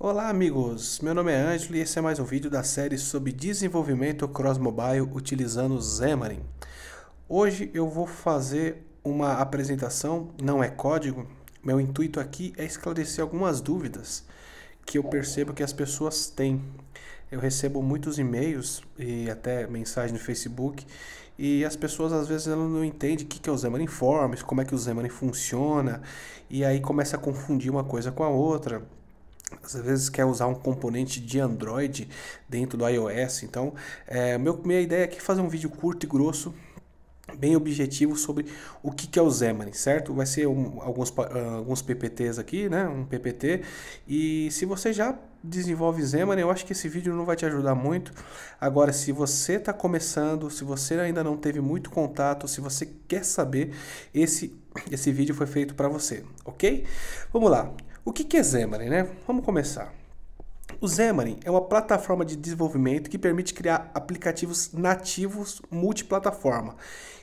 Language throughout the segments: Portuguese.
Olá amigos, meu nome é Ângelo e esse é mais um vídeo da série sobre desenvolvimento cross mobile utilizando Xamarin. Hoje eu vou fazer uma apresentação, não é código, meu intuito aqui é esclarecer algumas dúvidas que eu percebo que as pessoas têm. Eu recebo muitos e-mails e até mensagem no Facebook e as pessoas às vezes elas não entendem o que é o Xamarin Forms, como é que o Xamarin funciona e aí começa a confundir uma coisa com a outra às vezes quer usar um componente de Android dentro do iOS. Então, é, meu, minha ideia aqui é fazer um vídeo curto e grosso, bem objetivo sobre o que, que é o Xamarin, certo? Vai ser um, alguns, ah, alguns PPTs aqui, né? Um PPT. E se você já desenvolve Xamarin, eu acho que esse vídeo não vai te ajudar muito. Agora, se você está começando, se você ainda não teve muito contato, se você quer saber, esse, esse vídeo foi feito para você, ok? Vamos lá. O que é Xamarin, né? Vamos começar. O Xamarin é uma plataforma de desenvolvimento que permite criar aplicativos nativos multiplataforma.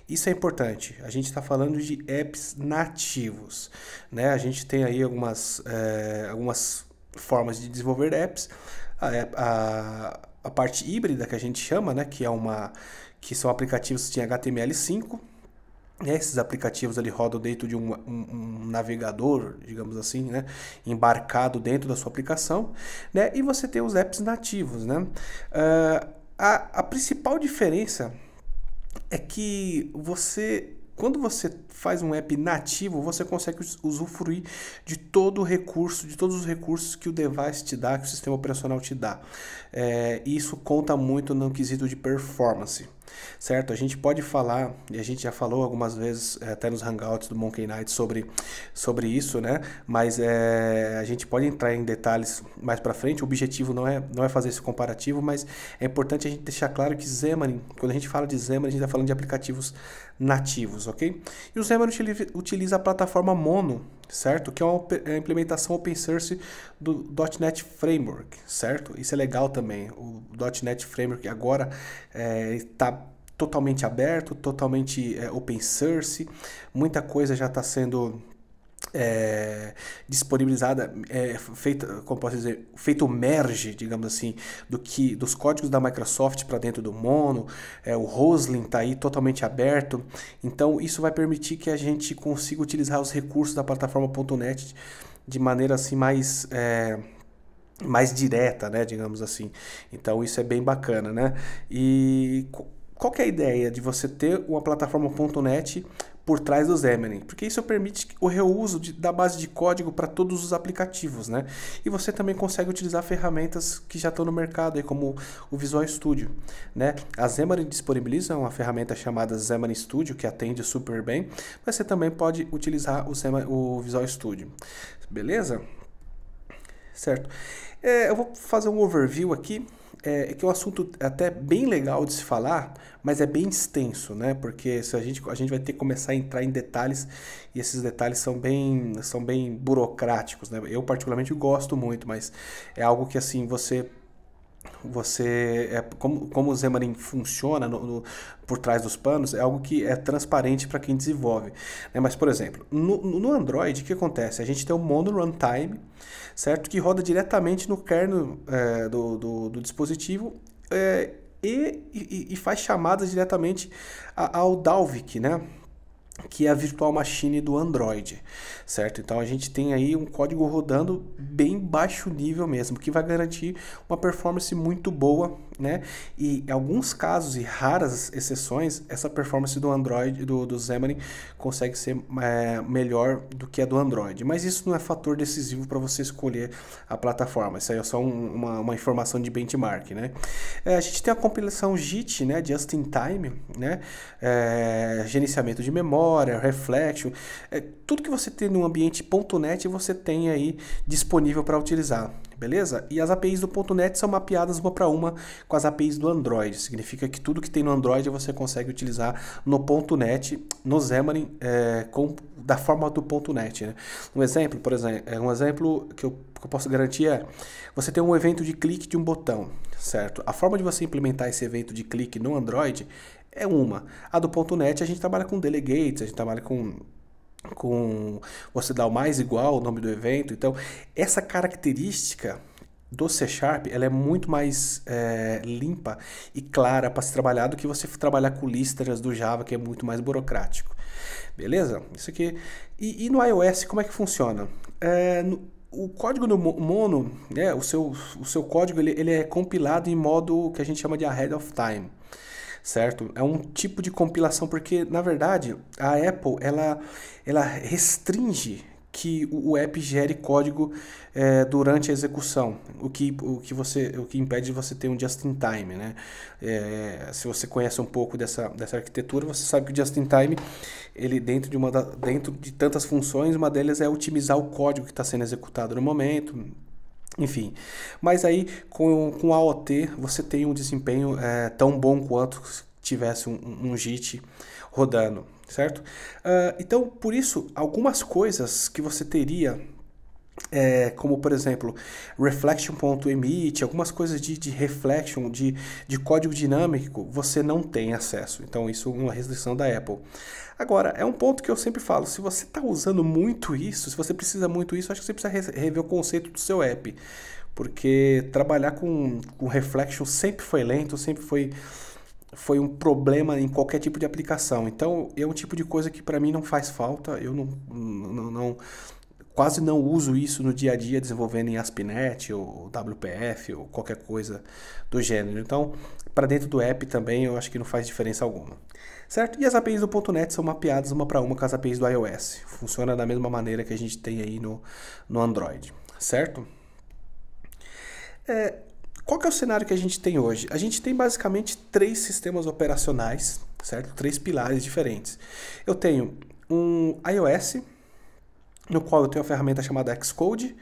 Isso é importante. A gente está falando de apps nativos, né? A gente tem aí algumas, é, algumas formas de desenvolver apps. A, a, a parte híbrida que a gente chama, né? Que é uma que são aplicativos em HTML5 né, esses aplicativos ali rodam dentro de um, um, um, navegador, digamos assim, né, embarcado dentro da sua aplicação, né, e você tem os apps nativos, né. Uh, a, a principal diferença é que você quando você faz um app nativo, você consegue usufruir de todo o recurso, de todos os recursos que o device te dá, que o sistema operacional te dá. É, isso conta muito no quesito de performance certo? A gente pode falar, e a gente já falou algumas vezes eh, até nos hangouts do Monkey Night sobre, sobre isso, né? Mas é, a gente pode entrar em detalhes mais para frente. O objetivo não é, não é fazer esse comparativo, mas é importante a gente deixar claro que Xamarin, quando a gente fala de Xamarin, a gente está falando de aplicativos nativos, ok? E o Xamarin utiliza a plataforma Mono, certo? Que é uma é implementação open source do .NET Framework, certo? Isso é legal também. O .NET Framework agora está é, tá totalmente aberto, totalmente é, open source. Muita coisa já está sendo é, disponibilizada, é, feita, como posso dizer, feito o merge, digamos assim, do que dos códigos da Microsoft para dentro do Mono, é, o Roslyn está aí totalmente aberto, então isso vai permitir que a gente consiga utilizar os recursos da plataforma.net de maneira assim mais é, mais direta, né, digamos assim. Então isso é bem bacana, né? E qual é a ideia de você ter uma plataforma.net por trás dos Xamarin, porque isso permite o reuso de, da base de código para todos os aplicativos, né? E você também consegue utilizar ferramentas que já estão no mercado, aí, como o Visual Studio, né? A Xamarin disponibiliza uma ferramenta chamada Xamarin Studio, que atende super bem, mas você também pode utilizar o, Xamarin, o Visual Studio, beleza? Certo. É, eu vou fazer um overview aqui é, é, que é um assunto até bem legal de se falar, mas é bem extenso, né? Porque se a gente, a gente vai ter que começar a entrar em detalhes e esses detalhes são bem, são bem burocráticos, né? Eu particularmente gosto muito, mas é algo que assim você você é, como, como o Xamarin funciona no, no, por trás dos panos é algo que é transparente para quem desenvolve. Né? Mas, por exemplo, no, no Android, o que acontece? A gente tem o Mono Runtime, certo? Que roda diretamente no kernel é, do, do, do, dispositivo é, e, e, e, faz chamadas diretamente ao Dalvik, né? que é a virtual machine do Android, certo? Então a gente tem aí um código rodando bem baixo nível mesmo, que vai garantir uma performance muito boa né? E em alguns casos e raras exceções, essa performance do Android, do, do Xamarin, consegue ser é, melhor do que a do Android. Mas isso não é fator decisivo para você escolher a plataforma. Isso aí é só um, uma, uma informação de benchmark, né? É, a gente tem a compilação JIT, né? Just in Time, né? É, gerenciamento de memória, reflexo, é, tudo que você tem no ambiente .NET você tem aí disponível para utilizar beleza? E as APIs do .NET são mapeadas uma para uma com as APIs do Android. Significa que tudo que tem no Android você consegue utilizar no .NET, no Xamarin, é, com, da forma do .NET. Né? Um exemplo, por exemplo, é um exemplo que eu, que eu posso garantir é você tem um evento de clique de um botão, certo? A forma de você implementar esse evento de clique no Android é uma. A do .NET a gente trabalha com delegates, a gente trabalha com com você dá o mais igual o nome do evento. Então, essa característica do C Sharp ela é muito mais é, limpa e clara para se trabalhar do que você trabalhar com listras do Java, que é muito mais burocrático. Beleza? Isso aqui. E, e no iOS, como é que funciona? É, no, o código do Mono, né, o, seu, o seu código, ele, ele é compilado em modo que a gente chama de ahead of time certo? É um tipo de compilação porque na verdade a Apple ela ela restringe que o app gere código é, durante a execução, o que, o, que você, o que impede de você ter um just-in-time. Né? É, se você conhece um pouco dessa, dessa arquitetura, você sabe que o just-in-time, ele dentro de, uma da, dentro de tantas funções, uma delas é otimizar o código que está sendo executado no momento, enfim, mas aí com, com a OT você tem um desempenho é, tão bom quanto tivesse um, um JIT rodando, certo? Uh, então, por isso, algumas coisas que você teria é, como por exemplo, reflection.emit, algumas coisas de, de reflection, de, de código dinâmico, você não tem acesso. Então, isso é uma restrição da Apple. Agora, é um ponto que eu sempre falo: se você está usando muito isso, se você precisa muito isso, acho que você precisa rever o conceito do seu app. Porque trabalhar com, com reflection sempre foi lento, sempre foi foi um problema em qualquer tipo de aplicação. Então, é um tipo de coisa que para mim não faz falta. Eu não, não, não, quase não uso isso no dia a dia desenvolvendo em ASP.NET ou WPF ou qualquer coisa do gênero. Então, para dentro do app também eu acho que não faz diferença alguma. Certo? E as APIs do .NET são mapeadas uma para uma com as APIs do iOS. Funciona da mesma maneira que a gente tem aí no, no Android. Certo? É, qual que é o cenário que a gente tem hoje? A gente tem basicamente três sistemas operacionais, certo? Três pilares diferentes. Eu tenho um iOS, no qual eu tenho a ferramenta chamada Xcode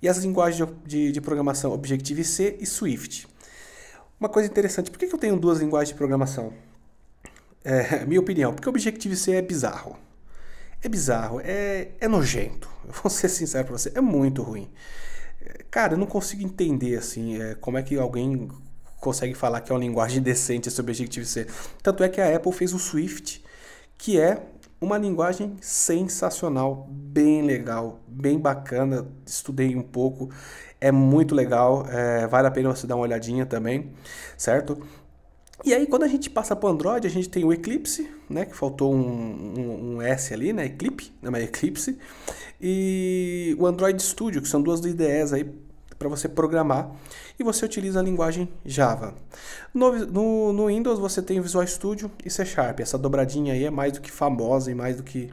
e as linguagens de, de, de programação Objective-C e Swift. Uma coisa interessante, por que, que eu tenho duas linguagens de programação? É, minha opinião, porque Objective-C é bizarro. É bizarro, é, é nojento. Eu vou ser sincero para você, é muito ruim. É, cara, eu não consigo entender, assim, é, como é que alguém consegue falar que é uma linguagem decente esse Objective-C. Tanto é que a Apple fez o Swift, que é uma linguagem sensacional, bem legal, bem bacana. Estudei um pouco, é muito legal, é, vale a pena você dar uma olhadinha também, certo? E aí, quando a gente passa para o Android, a gente tem o Eclipse, né? Que faltou um, um, um S ali, né? Eclipse, não é Eclipse. E o Android Studio, que são duas IDEs aí para você programar e você utiliza a linguagem Java. No, no, no, Windows você tem o Visual Studio e C Sharp. Essa dobradinha aí é mais do que famosa e mais do que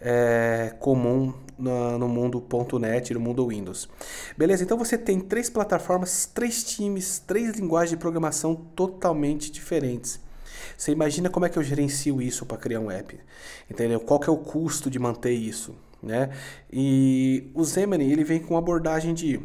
é, comum no, mundo mundo.net, no mundo Windows. Beleza? Então você tem três plataformas, três times, três linguagens de programação totalmente diferentes. Você imagina como é que eu gerencio isso para criar um app? Entendeu? Qual que é o custo de manter isso, né? E o Xamarin, ele vem com uma abordagem de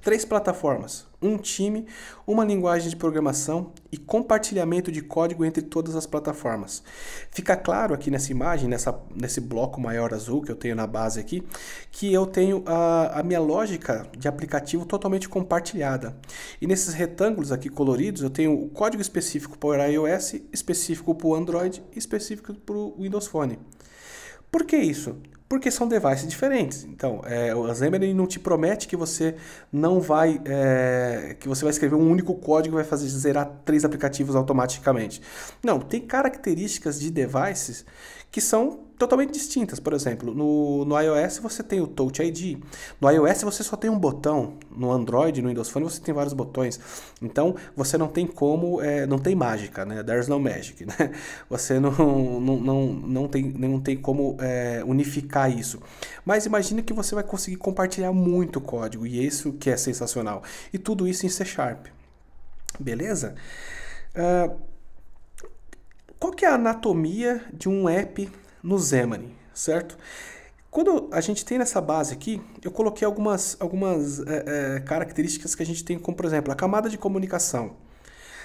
Três plataformas, um time, uma linguagem de programação e compartilhamento de código entre todas as plataformas. Fica claro aqui nessa imagem, nessa, nesse bloco maior azul que eu tenho na base aqui, que eu tenho a, a minha lógica de aplicativo totalmente compartilhada. E nesses retângulos aqui coloridos, eu tenho o código específico para o iOS, específico para o Android e específico para o Windows Phone. Por que isso? porque são devices diferentes. Então, é, o Xamarin não te promete que você não vai é, que você vai escrever um único código e vai fazer zerar três aplicativos automaticamente. Não, tem características de devices que são totalmente distintas. Por exemplo, no, no iOS você tem o Touch ID. No iOS você só tem um botão. No Android, no Windows Phone, você tem vários botões. Então você não tem como. É, não tem mágica, né? There's no magic. Né? Você não, não, não, não, tem, não tem como é, unificar isso. Mas imagine que você vai conseguir compartilhar muito código. E isso que é sensacional. E tudo isso em C Sharp. Beleza? Uh, qual que é a anatomia de um app no Xamarin, certo? Quando a gente tem nessa base aqui, eu coloquei algumas, algumas é, é, características que a gente tem, como por exemplo, a camada de comunicação,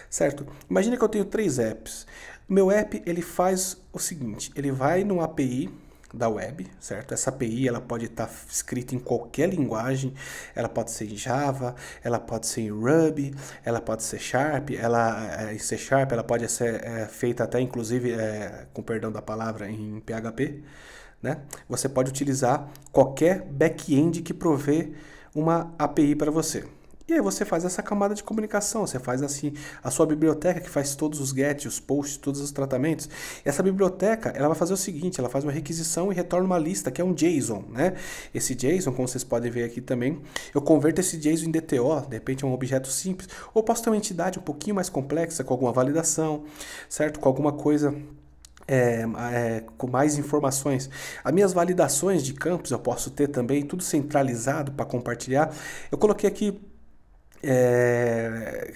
certo? Imagina que eu tenho três apps. O meu app ele faz o seguinte, ele vai no API da web, certo? Essa API ela pode estar tá escrita em qualquer linguagem, ela pode ser em Java, ela pode ser em Ruby, ela pode ser Sharp, ela é C Sharp, ela pode ser é, feita até inclusive, é, com perdão da palavra, em PHP, né? Você pode utilizar qualquer back-end que provê uma API para você. E aí você faz essa camada de comunicação, você faz assim a sua biblioteca que faz todos os get, os posts, todos os tratamentos. Essa biblioteca, ela vai fazer o seguinte, ela faz uma requisição e retorna uma lista que é um JSON, né? Esse JSON, como vocês podem ver aqui também, eu converto esse JSON em DTO, de repente é um objeto simples, ou posso ter uma entidade um pouquinho mais complexa com alguma validação, certo? Com alguma coisa é, é, com mais informações. As minhas validações de campos eu posso ter também, tudo centralizado para compartilhar. Eu coloquei aqui é,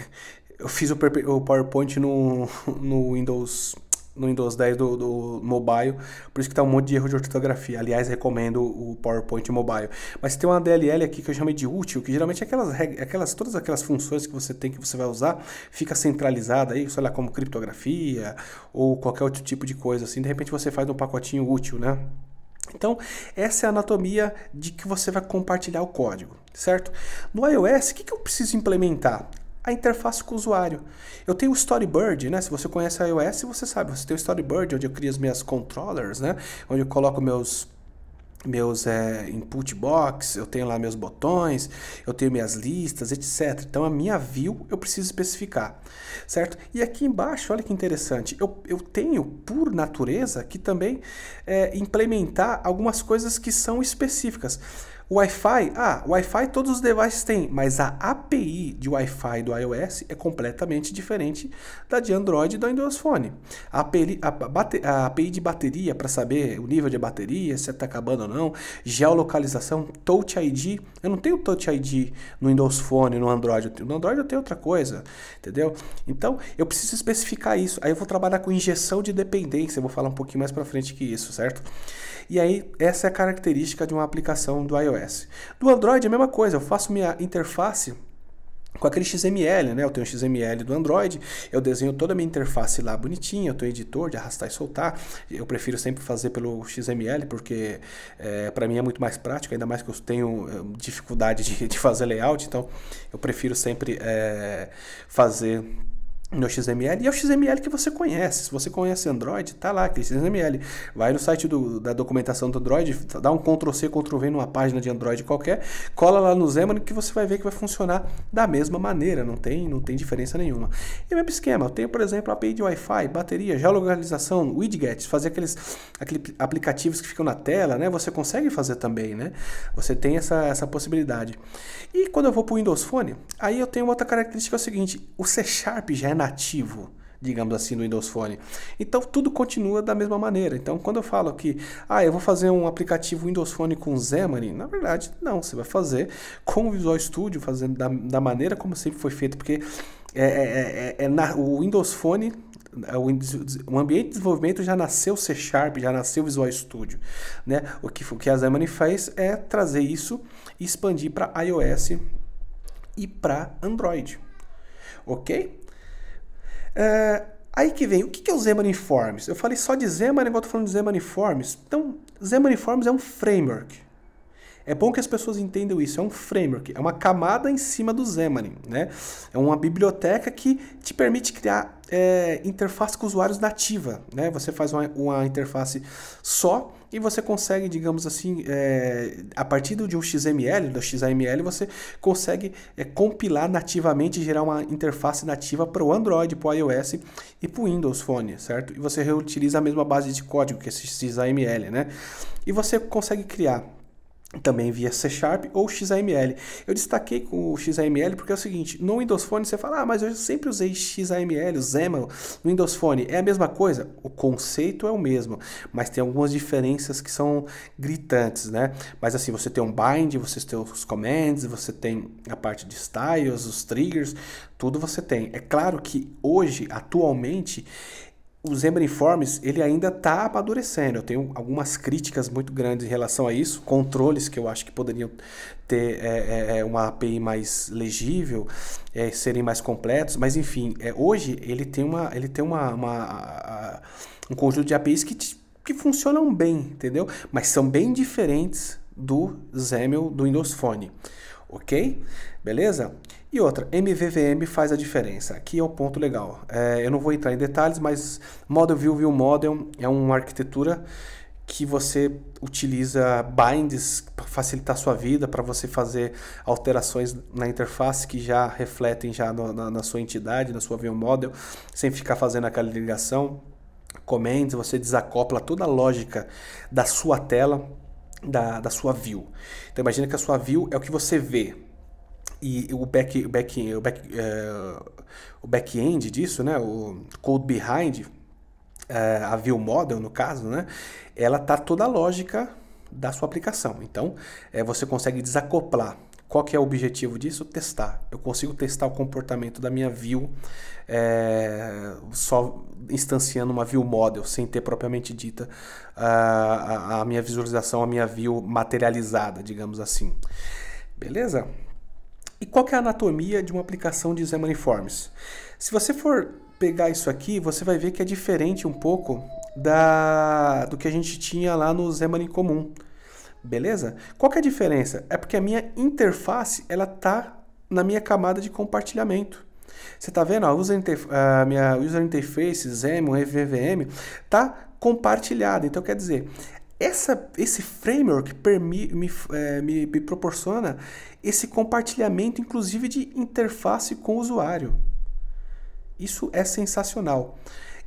eu fiz o PowerPoint no, no Windows no Windows 10 do, do mobile, por isso que tá um monte de erro de ortografia. Aliás, recomendo o PowerPoint mobile. Mas tem uma DLL aqui que eu chamei de útil, que geralmente é aquelas, aquelas todas aquelas funções que você tem que você vai usar, fica centralizada aí, sei lá, como criptografia ou qualquer outro tipo de coisa assim. De repente você faz um pacotinho útil, né? Então, essa é a anatomia de que você vai compartilhar o código certo? No iOS, o que, que eu preciso implementar? A interface com o usuário. Eu tenho o Storyboard, né? Se você conhece iOS, você sabe. Você tem o Storyboard, onde eu crio as minhas controllers, né? Onde eu coloco meus meus é, input box, eu tenho lá meus botões, eu tenho minhas listas, etc. Então a minha view eu preciso especificar, certo? E aqui embaixo, olha que interessante, eu, eu tenho por natureza que também é, implementar algumas coisas que são específicas. O Wi-Fi, ah, Wi-Fi todos os devices têm, mas a API de Wi-Fi do iOS é completamente diferente da de Android e do Windows Phone. A API, a, bate, a API de bateria para saber o nível de bateria, se está acabando ou não, geolocalização, Touch ID. Eu não tenho Touch ID no Windows Phone, no Android. No Android eu tenho outra coisa, entendeu? Então eu preciso especificar isso. Aí eu vou trabalhar com injeção de dependência. Eu vou falar um pouquinho mais para frente que isso, certo? E aí, essa é a característica de uma aplicação do iOS. Do Android é a mesma coisa, eu faço minha interface com aquele XML, né? Eu tenho o XML do Android, eu desenho toda a minha interface lá bonitinha, eu tenho editor de arrastar e soltar. Eu prefiro sempre fazer pelo XML porque é, eh, para mim é muito mais prático, ainda mais que eu tenho eh, dificuldade de, de fazer layout, então eu prefiro sempre é, fazer no XML, e é o XML que você conhece. Se você conhece Android, tá lá, aquele XML. Vai no site do, da documentação do Android, dá um Ctrl+C, Ctrl+V numa página de Android qualquer, cola lá no Xamarin que você vai ver que vai funcionar da mesma maneira, não tem, não tem diferença nenhuma. E o mesmo esquema, eu tenho, por exemplo, API de Wi-Fi, bateria, geolocalização, widgets, fazer aqueles, aqueles aplicativos que ficam na tela, né? Você consegue fazer também, né? Você tem essa, essa possibilidade. E quando eu vou para o Windows Phone, aí eu tenho outra característica, é o seguinte, o C Sharp já é nativo digamos assim, no Windows Phone. Então tudo continua da mesma maneira. Então quando eu falo que, ah, eu vou fazer um aplicativo Windows Phone com Xamarin, na verdade não, você vai fazer com o Visual Studio, fazendo da, da maneira como sempre foi feito, porque é, é, é, é, é na, o Windows Phone é, o, ambiente de desenvolvimento já nasceu C Sharp, já nasceu Visual Studio. Né? O, que, o que a Xamarin faz é trazer isso e expandir para iOS e para Android. Ok? É, aí que vem, o que é o Zeman Informs? Eu falei só de Zeman, agora estou falando de Zeman Informs. Então, Zeman Informs é um framework. É bom que as pessoas entendam isso. É um framework, é uma camada em cima do Zemanin, né? É uma biblioteca que te permite criar é, interface com usuários nativa. Né? Você faz uma, uma interface só e você consegue, digamos assim, é, a partir de um XML, do XAML, você consegue é, compilar nativamente, gerar uma interface nativa para o Android, para o iOS e para o Windows Phone, certo? E você reutiliza a mesma base de código que esse XAML, né? E você consegue criar também via C Sharp ou XAML. Eu destaquei com o XAML porque é o seguinte, no Windows Phone você fala, ah, mas eu sempre usei XAML, XAML no Windows Phone. É a mesma coisa? O conceito é o mesmo, mas tem algumas diferenças que são gritantes, né? Mas assim, você tem um bind, você tem os commands, você tem a parte de styles, os triggers, tudo você tem. É claro que hoje, atualmente, o Zembriformes ele ainda está apadurecendo. Eu tenho algumas críticas muito grandes em relação a isso, controles que eu acho que poderiam ter é, é, é uma API mais legível, é, serem mais completos, mas enfim, é, hoje ele tem, uma, ele tem uma, uma um conjunto de APIs que, que funcionam bem, entendeu? Mas são bem diferentes do XAML do Windows Phone, ok? Beleza? E outra, MVVM faz a diferença. Aqui é o ponto legal. É, eu não vou entrar em detalhes, mas Model View View Model é uma arquitetura que você utiliza binds para facilitar a sua vida, para você fazer alterações na interface que já refletem já no, na, na, sua entidade, na sua view model, sem ficar fazendo aquela ligação. Commands, você desacopla toda a lógica da sua tela, da, da sua view. Então imagina que a sua view é o que você vê, e o back, back, o back, uh, o back-end disso, né, o code behind, uh, a view model no caso, né, ela tá toda a lógica da sua aplicação. Então, é, você consegue desacoplar. Qual que é o objetivo disso? Testar. Eu consigo testar o comportamento da minha view é, só instanciando uma view model, sem ter propriamente dita a, a minha visualização, a minha view materializada, digamos assim. Beleza? E qual é a anatomia de uma aplicação de exame uniformes? Se você for pegar isso aqui, você vai ver que é diferente um pouco da do que a gente tinha lá no Zeman comum. Beleza? Qual é a diferença? É porque a minha interface ela tá na minha camada de compartilhamento. Você está vendo? A, user a minha user interface, XAML, EVVM, tá compartilhada. Então, quer dizer, essa, esse framework me, me, eh, me, me proporciona esse compartilhamento, inclusive de interface com o usuário. Isso é sensacional.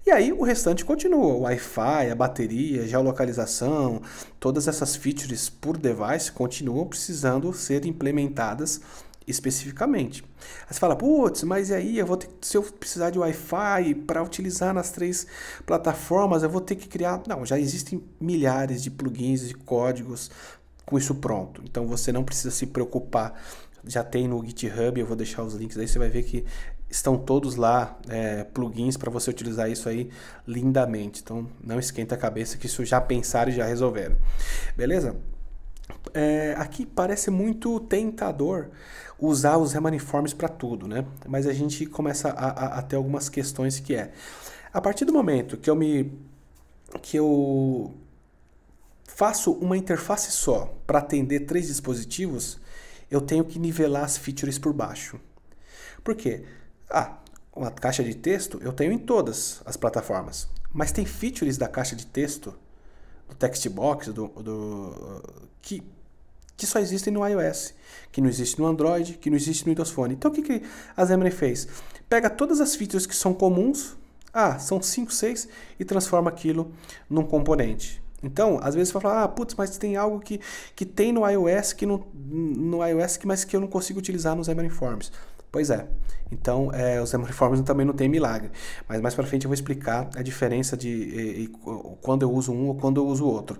E aí o restante continua: o Wi-Fi, a bateria, a geolocalização, todas essas features por device continuam precisando ser implementadas especificamente. Aí você fala, putz, mas e aí eu vou ter se eu precisar de Wi-Fi para utilizar nas três plataformas, eu vou ter que criar. Não, já existem milhares de plugins e códigos com isso pronto. Então você não precisa se preocupar. Já tem no GitHub, eu vou deixar os links aí, você vai ver que estão todos lá é, plugins para você utilizar isso aí lindamente. Então não esquenta a cabeça que isso já pensaram e já resolveram. Beleza? É, aqui parece muito tentador usar os remaniformes para tudo, né? Mas a gente começa a, a, a ter algumas questões que é a partir do momento que eu me que eu faço uma interface só para atender três dispositivos, eu tenho que nivelar as features por baixo. Por quê? Ah, uma caixa de texto eu tenho em todas as plataformas, mas tem features da caixa de texto, do text box, do, do que, que só existem no iOS, que não existe no Android, que não existe no Windows Phone. Então o que, que a Xamarin fez? Pega todas as features que são comuns, ah, são 5, 6, e transforma aquilo num componente. Então, às vezes você fala, ah, putz, mas tem algo que, que tem no iOS que não, no iOS que, mas que eu não consigo utilizar nos Xamarin Forms. Pois é. Então, é, os Xamarin Forms também não tem milagre. Mas mais para frente eu vou explicar a diferença de e, e, quando eu uso um ou quando eu uso o outro.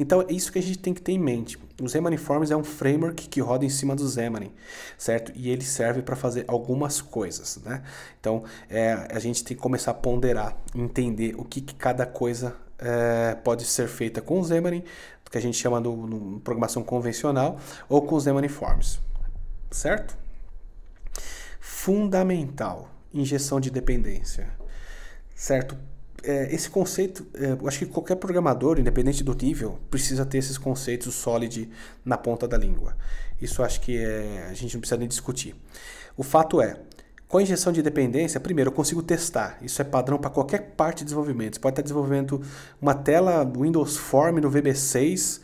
Então, é isso que a gente tem que ter em mente. O Xamarin Forms é um framework que roda em cima do Xamarin, certo? E ele serve para fazer algumas coisas, né? Então, é, a gente tem que começar a ponderar, entender o que, que cada coisa é, pode ser feita com Xamarin, que a gente chama de programação convencional, ou com Xamarin Forms, certo? Fundamental, injeção de dependência, certo? É, esse conceito, é, eu acho que qualquer programador, independente do nível, precisa ter esses conceitos sólidos na ponta da língua. Isso acho que é, a gente não precisa nem discutir. O fato é, com a injeção de dependência, primeiro eu consigo testar. Isso é padrão para qualquer parte de desenvolvimento. Você pode estar desenvolvendo uma tela Windows Form no VB6.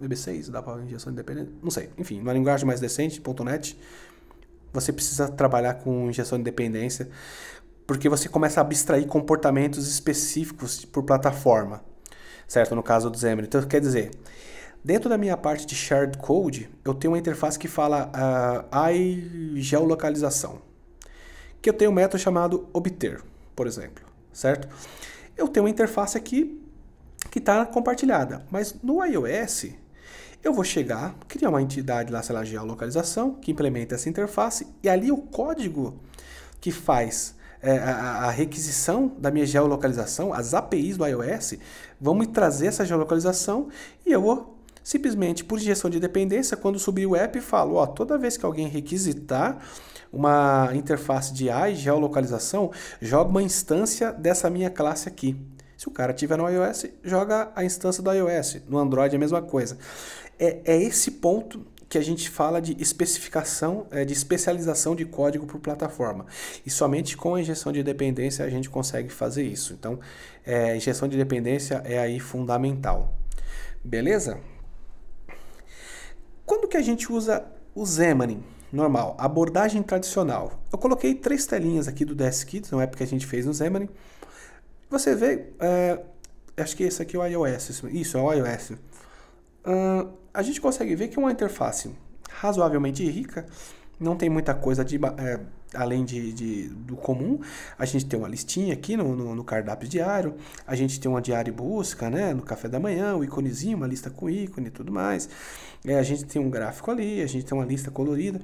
VB6 dá para injeção de dependência? Não sei. Enfim, uma linguagem mais decente, .NET. Você precisa trabalhar com injeção de dependência porque você começa a abstrair comportamentos específicos por plataforma, certo? No caso do Xamarin. Então, quer dizer, dentro da minha parte de shared code, eu tenho uma interface que fala uh, geolocalização que eu tenho um método chamado obter, por exemplo, certo? Eu tenho uma interface aqui que está compartilhada, mas no iOS eu vou chegar, criar uma entidade lá, sei lá, geolocalização, que implementa essa interface, e ali o código que faz é, a, a, requisição da minha geolocalização, as APIs do iOS, vão me trazer essa geolocalização e eu vou simplesmente, por injeção de dependência, quando subir o app, falo, ó, toda vez que alguém requisitar uma interface de AI, geolocalização, joga uma instância dessa minha classe aqui. Se o cara tiver no iOS, joga a instância do iOS. No Android é a mesma coisa. É, é esse ponto que a gente fala de especificação, é, de especialização de código por plataforma. E somente com a injeção de dependência a gente consegue fazer isso. Então, é, injeção de dependência é aí fundamental. Beleza? Quando que a gente usa o Xamarin? normal, abordagem tradicional. Eu coloquei três telinhas aqui do DeskKit, não é porque a gente fez no Xamarin. Você vê, é, acho que esse aqui é o iOS, isso, é o iOS. Ah, a gente consegue ver que é uma interface razoavelmente rica, não tem muita coisa de... É, além de, de, do comum, a gente tem uma listinha aqui no, no, no, cardápio diário, a gente tem uma diária e busca, né? No café da manhã, o íconezinho, uma lista com ícone e tudo mais. É, a gente tem um gráfico ali, a gente tem uma lista colorida.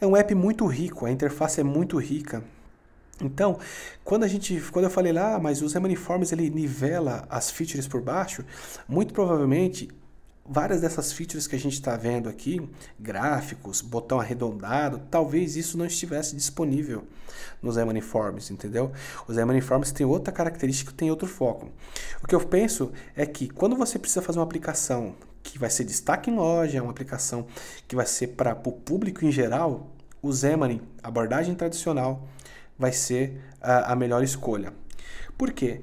É um app muito rico, a interface é muito rica. Então, quando a gente, quando eu falei lá, ah, mas o Zemaniforms ele nivela as features por baixo, muito provavelmente várias dessas features que a gente está vendo aqui, gráficos, botão arredondado, talvez isso não estivesse disponível nos Emaniforms, entendeu? Os Emaniforms têm outra característica, tem outro foco. O que eu penso é que quando você precisa fazer uma aplicação que vai ser destaque em loja, uma aplicação que vai ser para o público em geral, o Xamarin, abordagem tradicional, vai ser a, a melhor escolha. Por quê?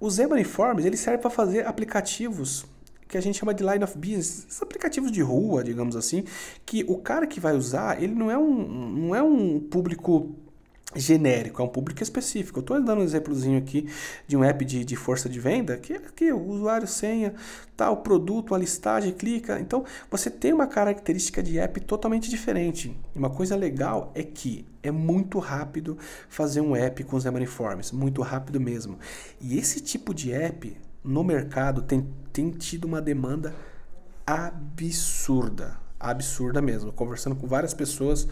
O Xamarin Forms ele serve para fazer aplicativos que a gente chama de line of business, esses aplicativos de rua, digamos assim, que o cara que vai usar, ele não é um, não é um público genérico, é um público específico. Eu estou dando um exemplozinho aqui de um app de, de força de venda, que é aqui o usuário, senha, tal, produto, a listagem, clica. Então, você tem uma característica de app totalmente diferente. Uma coisa legal é que é muito rápido fazer um app com os Demoniforms, muito rápido mesmo. E esse tipo de app no mercado tem, tem tido uma demanda absurda absurda mesmo. Conversando com várias pessoas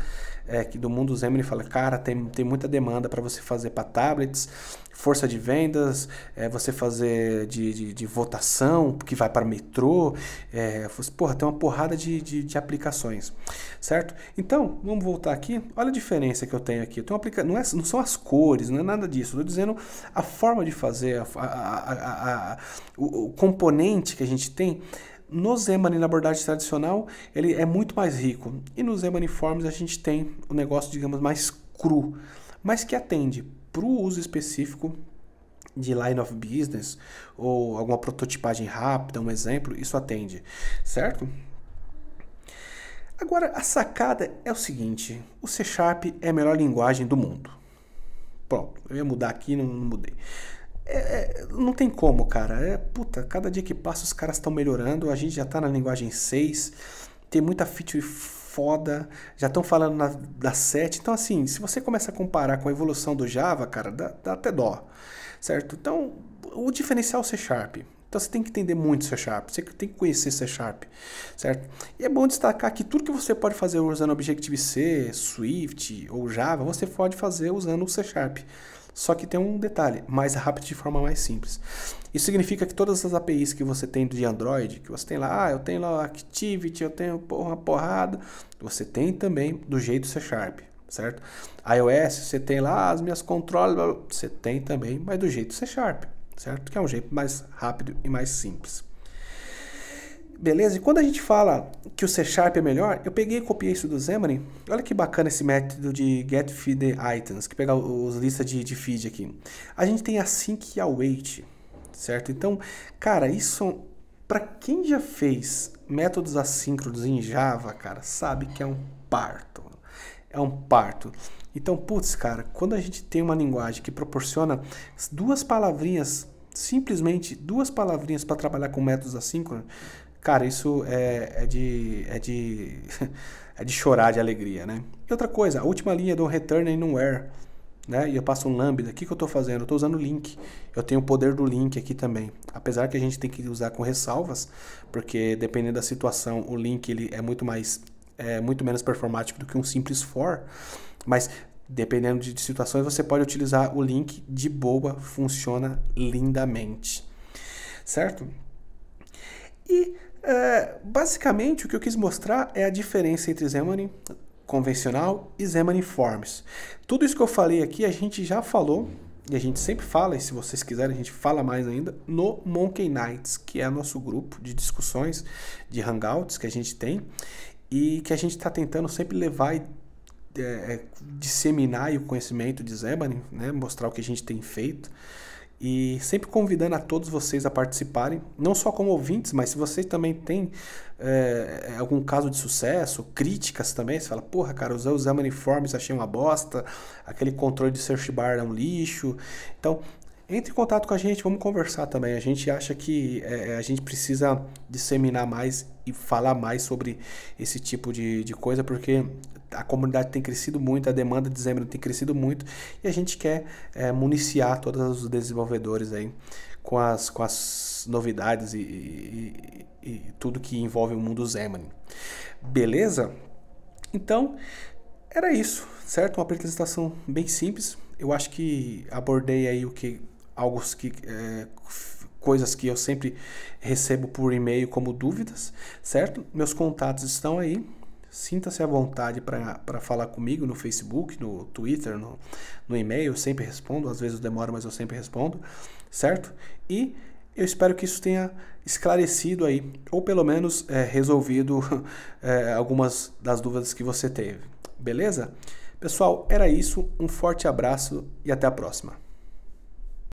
é, que do mundo Xamarin fala, cara, tem, tem muita demanda para você fazer para tablets, força de vendas, é, você fazer de, de, de, votação que vai para metrô, é, porra, tem uma porrada de, de, de, aplicações, certo? Então, vamos voltar aqui, olha a diferença que eu tenho aqui, eu tenho aplica... não, é, não são as cores, não é nada disso, estou dizendo a forma de fazer, a, a, a, o, o componente que a gente tem no Zeman, na abordagem tradicional, ele é muito mais rico. E no Zeman Forms a gente tem o um negócio, digamos, mais cru, mas que atende para o uso específico de line of business ou alguma prototipagem rápida, um exemplo, isso atende, certo? Agora, a sacada é o seguinte: o C Sharp é a melhor linguagem do mundo. Pronto, eu ia mudar aqui, não, não mudei. É, é, não tem como, cara. É, puta, cada dia que passa os caras estão melhorando. A gente já tá na linguagem 6. Tem muita feature foda. Já estão falando na, da 7. Então, assim, se você começa a comparar com a evolução do Java, cara, dá, dá até dó. Certo? Então, o diferencial C é Sharp. Então você tem que entender muito C Sharp, você tem que conhecer C Sharp, certo? E é bom destacar que tudo que você pode fazer usando Objective-C, Swift ou Java, você pode fazer usando o C Sharp. Só que tem um detalhe, mais rápido de forma mais simples. Isso significa que todas as APIs que você tem de Android, que você tem lá, ah, eu tenho lá Activity, eu tenho uma porrada, você tem também do jeito C Sharp, certo? iOS, você tem lá as minhas controles, você tem também, mas do jeito C Sharp, certo? Que é um jeito mais rápido e mais simples. Beleza? E quando a gente fala que o C Sharp é melhor, eu peguei e copiei isso do Xamarin. Olha que bacana esse método de get feed items, que pega os listas de, de feed aqui. A gente tem a sync e a wait, certo? Então, cara, isso para quem já fez métodos assíncronos em Java, cara, sabe que é um parto. É um parto. Então, putz, cara, quando a gente tem uma linguagem que proporciona duas palavrinhas, simplesmente duas palavrinhas para trabalhar com métodos assíncronos, Cara, isso é, é de. É de, é de chorar de alegria, né? E outra coisa, a última linha do return where, né? E eu passo um lambda. O que, que eu estou fazendo? Eu estou usando o link. Eu tenho o poder do link aqui também. Apesar que a gente tem que usar com ressalvas, porque dependendo da situação, o link ele é muito mais é muito menos performático do que um simples for, mas dependendo de, de, situações você pode utilizar o link de boa, funciona lindamente, certo? E é, basicamente, o que eu quis mostrar é a diferença entre Xamarin convencional e Xamarin Forms. Tudo isso que eu falei aqui, a gente já falou, e a gente sempre fala, e se vocês quiserem a gente fala mais ainda, no Monkey Nights, que é nosso grupo de discussões, de hangouts que a gente tem, e que a gente está tentando sempre levar e é, é disseminar o conhecimento de Xamarin, né? mostrar o que a gente tem feito e sempre convidando a todos vocês a participarem, não só como ouvintes, mas se vocês também têm é, algum caso de sucesso, críticas também, você fala, porra, cara, usei os Maniformes, achei uma bosta, aquele controle de search bar é um lixo. Então, entre em contato com a gente, vamos conversar também. A gente acha que é, a gente precisa disseminar mais e falar mais sobre esse tipo de, de coisa, porque a comunidade tem crescido muito, a demanda de Xamarin tem crescido muito e a gente quer é, municiar todos os desenvolvedores aí com as, com as novidades e, e, e tudo que envolve o mundo Xamarin. Beleza? Então, era isso, certo? Uma apresentação bem simples. Eu acho que abordei aí o que algo que é, coisas que eu sempre recebo por e-mail como dúvidas, certo? Meus contatos estão aí. Sinta-se à vontade para falar comigo no Facebook, no Twitter, no, no e-mail. Eu sempre respondo, às vezes demora, mas eu sempre respondo, certo? E eu espero que isso tenha esclarecido aí, ou pelo menos é, resolvido é, algumas das dúvidas que você teve, beleza? Pessoal, era isso. Um forte abraço e até a próxima.